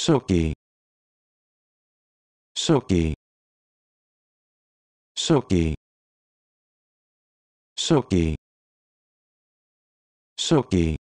Soki Soki Soki Soki Soki